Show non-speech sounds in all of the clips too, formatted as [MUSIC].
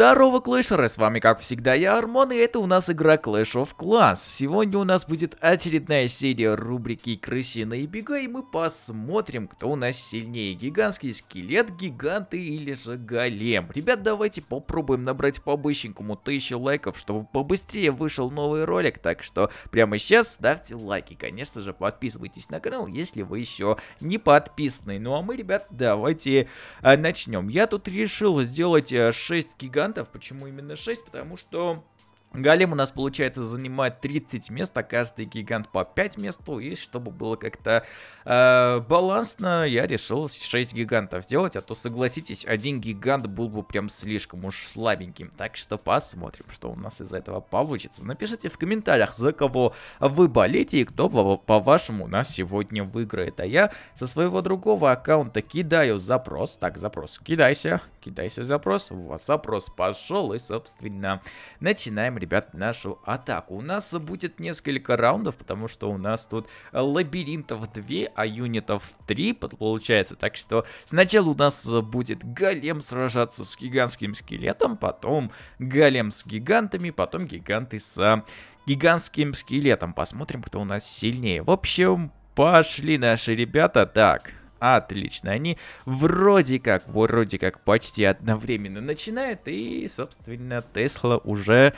Здорово, клэшеры, с вами как всегда я, Армон, и это у нас игра Clash of Clans. Сегодня у нас будет очередная серия рубрики «Крысиные бега», и мы посмотрим, кто у нас сильнее, гигантский скелет, гиганты или же голем. Ребят, давайте попробуем набрать по-быстренькому 1000 лайков, чтобы побыстрее вышел новый ролик, так что прямо сейчас ставьте лайки, конечно же, подписывайтесь на канал, если вы еще не подписаны. Ну а мы, ребят, давайте а, начнем. Я тут решил сделать а, э, 6 гигантов вариантов. Почему именно 6? Потому что Голем у нас, получается, занимает 30 мест, а каждый гигант по 5 мест. И чтобы было как-то э, балансно, я решил 6 гигантов сделать. А то, согласитесь, один гигант был бы прям слишком уж слабеньким. Так что посмотрим, что у нас из этого получится. Напишите в комментариях, за кого вы болеете и кто, по-вашему, нас сегодня выиграет. А я со своего другого аккаунта кидаю запрос. Так, запрос. Кидайся. Кидайся запрос. Вот запрос пошел. И, собственно, начинаем ребят, нашу атаку. У нас будет несколько раундов, потому что у нас тут лабиринтов 2, а юнитов 3 получается. Так что сначала у нас будет голем сражаться с гигантским скелетом, потом голем с гигантами, потом гиганты с гигантским скелетом. Посмотрим, кто у нас сильнее. В общем, пошли наши ребята. Так, отлично. Они вроде как, вроде как почти одновременно начинают. И, собственно, Тесла уже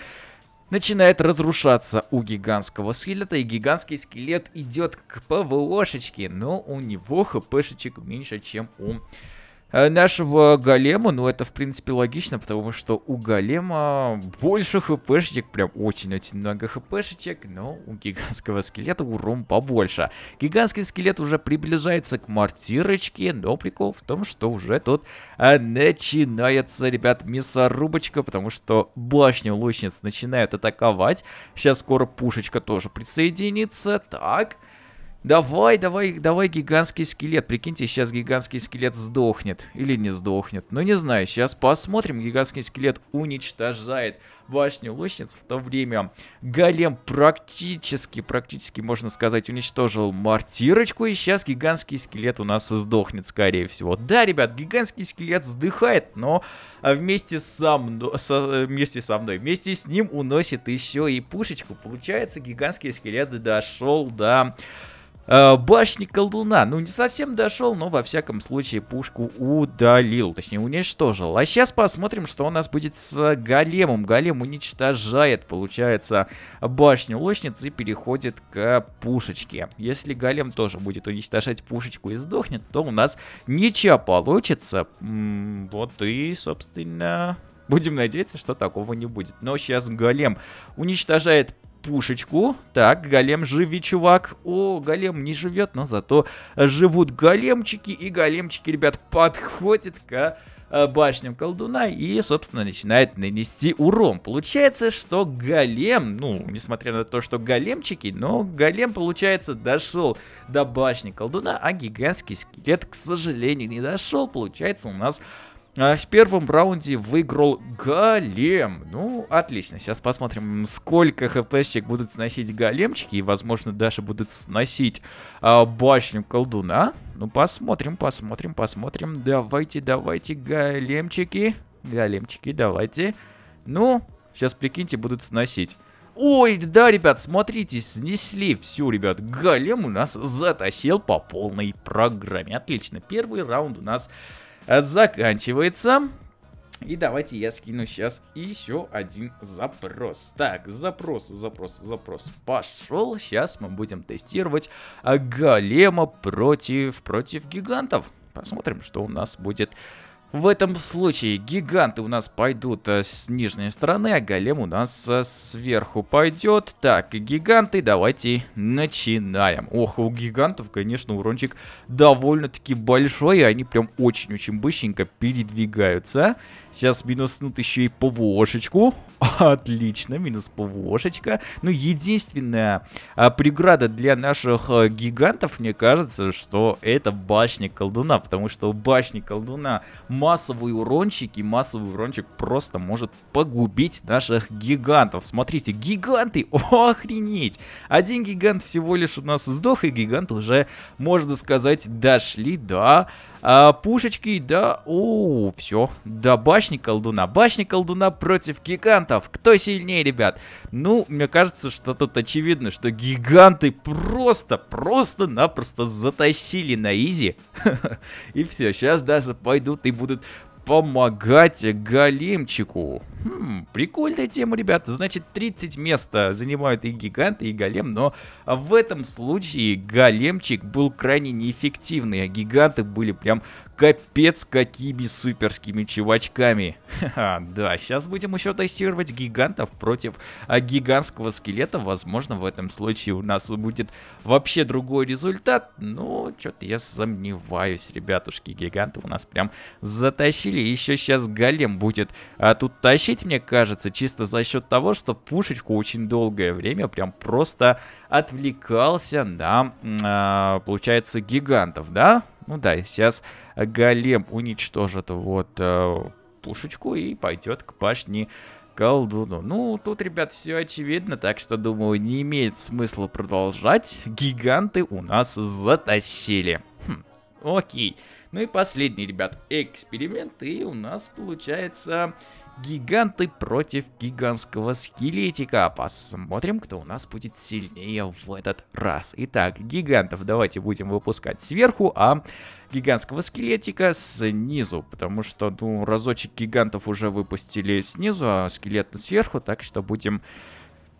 начинает разрушаться у гигантского скелета, и гигантский скелет идет к ПВОшечке, но у него хпшечек меньше, чем у Э, нашего э, голема, ну это в принципе логично, потому что у голема больше хпшечек, прям очень-очень много хпшечек, но у гигантского скелета урон побольше. Гигантский скелет уже приближается к мартирочке, но прикол в том, что уже тут а, начинается, ребят, мясорубочка, потому что башня лучниц начинает атаковать. Сейчас скоро пушечка тоже присоединится. Так, Давай, давай, давай гигантский скелет. Прикиньте, сейчас гигантский скелет сдохнет. Или не сдохнет. Ну, не знаю, сейчас посмотрим. Гигантский скелет уничтожает башню лучниц. В то время голем практически, практически, можно сказать, уничтожил мартирочку. И сейчас гигантский скелет у нас сдохнет, скорее всего. Да, ребят, гигантский скелет сдыхает, но вместе со мно, со, э, вместе со мной, вместе с ним уносит еще и пушечку. Получается, гигантский скелет дошел до... Э, башни колдуна. Ну, не совсем дошел, но во всяком случае пушку удалил, точнее уничтожил. А сейчас посмотрим, что у нас будет с големом. Голем уничтожает, получается, башню Лошницы и переходит к пушечке. Если голем тоже будет уничтожать пушечку и сдохнет, то у нас ничего получится. вот и, собственно... Будем надеяться, что такого не будет. Но сейчас голем уничтожает пушечку. Так, голем, живи, чувак. О, голем не живет, но зато э, живут големчики. И големчики, ребят, подходит к э, башням колдуна и, собственно, начинает нанести урон. Получается, что голем, ну, несмотря на то, что големчики, но голем, получается, дошел до башни колдуна, а гигантский скелет, к сожалению, не дошел. Получается, у нас а в первом раунде выиграл Голем. Ну, отлично. Сейчас посмотрим, сколько хпшек будут сносить Големчики. И, возможно, даже будут сносить а, башню колдуна. Ну, посмотрим, посмотрим, посмотрим. Давайте, давайте, Големчики. Големчики, давайте. Ну, сейчас, прикиньте, будут сносить. Ой, да, ребят, смотрите, снесли все, ребят. Голем у нас затащил по полной программе. Отлично, первый раунд у нас заканчивается. И давайте я скину сейчас еще один запрос. Так, запрос, запрос, запрос. Пошел. Сейчас мы будем тестировать а, голема против, против гигантов. Посмотрим, что у нас будет в этом случае гиганты у нас пойдут э, с нижней стороны, а голем у нас э, сверху пойдет. Так, гиганты, давайте начинаем. Ох, у гигантов, конечно, урончик довольно-таки большой, и они прям очень-очень быстренько передвигаются. Сейчас минуснут еще и ПВОшечку. [LAUGHS] Отлично, минус ПВОшечка. Ну, единственная а, преграда для наших а, гигантов, мне кажется, что это башня колдуна, потому что башня колдуна массовый урончик и массовый урончик просто может погубить наших гигантов. Смотрите, гиганты, [LAUGHS] охренеть! Один гигант всего лишь у нас сдох, и гигант уже, можно сказать, дошли до а, пушечки, да, о, все. Да, башни колдуна. башни колдуна против гигантов. Кто сильнее, ребят? Ну, мне кажется, что тут очевидно, что гиганты просто, просто-напросто затащили на изи. [LAUGHS] И все, сейчас, даже пойдут и будут помогать големчику. Хм, прикольная тема, ребят. Значит, 30 места занимают и гигант, и голем, но в этом случае големчик был крайне неэффективный, а гиганты были прям капец какими суперскими чувачками. Ха-ха, да, сейчас будем еще тестировать гигантов против а, гигантского скелета. Возможно, в этом случае у нас будет вообще другой результат, но ну, что-то я сомневаюсь, ребятушки. Гиганты у нас прям затащили тащили, еще сейчас голем будет. А тут тащить, мне кажется, чисто за счет того, что пушечку очень долгое время прям просто отвлекался на, э, получается, гигантов, да? Ну да, сейчас голем уничтожит вот э, пушечку и пойдет к башне колдуну. Ну, тут, ребят, все очевидно, так что, думаю, не имеет смысла продолжать. Гиганты у нас затащили. Окей. Ну и последний, ребят, эксперимент. И у нас получается гиганты против гигантского скелетика. Посмотрим, кто у нас будет сильнее в этот раз. Итак, гигантов давайте будем выпускать сверху, а гигантского скелетика снизу, потому что, ну, разочек гигантов уже выпустили снизу, а скелет сверху, так что будем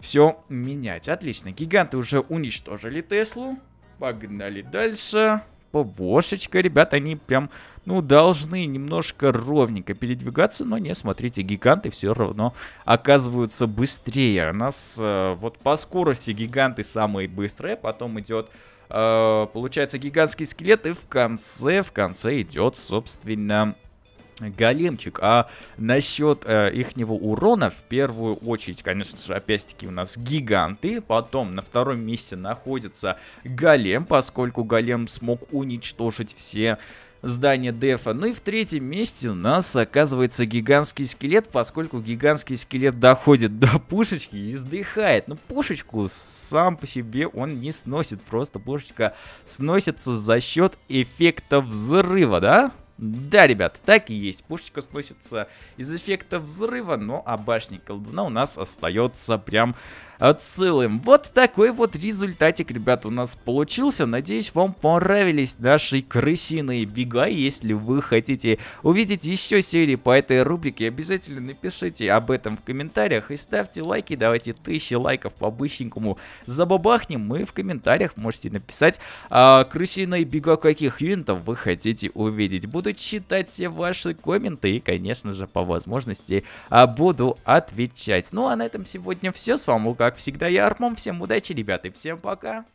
все менять. Отлично, гиганты уже уничтожили Теслу. Погнали дальше повошечка, ребят, они прям, ну, должны немножко ровненько передвигаться, но не, смотрите, гиганты все равно оказываются быстрее. У нас э, вот по скорости гиганты самые быстрые, потом идет э, получается гигантский скелет, и в конце, в конце идет, собственно, големчик. А насчет э, ихнего урона, в первую очередь, конечно же, опять-таки у нас гиганты. Потом на втором месте находится голем, поскольку голем смог уничтожить все здание дефа. Ну и в третьем месте у нас оказывается гигантский скелет, поскольку гигантский скелет доходит до пушечки и издыхает. Но ну, пушечку сам по себе он не сносит, просто пушечка сносится за счет эффекта взрыва, да? Да, ребят, так и есть. Пушечка сносится из эффекта взрыва, но а башня колдуна у нас остается прям целым. Вот такой вот результатик, ребят, у нас получился. Надеюсь, вам понравились наши крысиные бега. Если вы хотите увидеть еще серии по этой рубрике, обязательно напишите об этом в комментариях и ставьте лайки. Давайте тысячи лайков по-быстренькому забабахнем. Мы в комментариях можете написать, а, крысиные бега каких юнитов вы хотите увидеть. Буду читать все ваши комменты и, конечно же, по возможности а, буду отвечать. Ну а на этом сегодня все. С вами был как как всегда, я Армом. Всем удачи, ребята, и всем пока.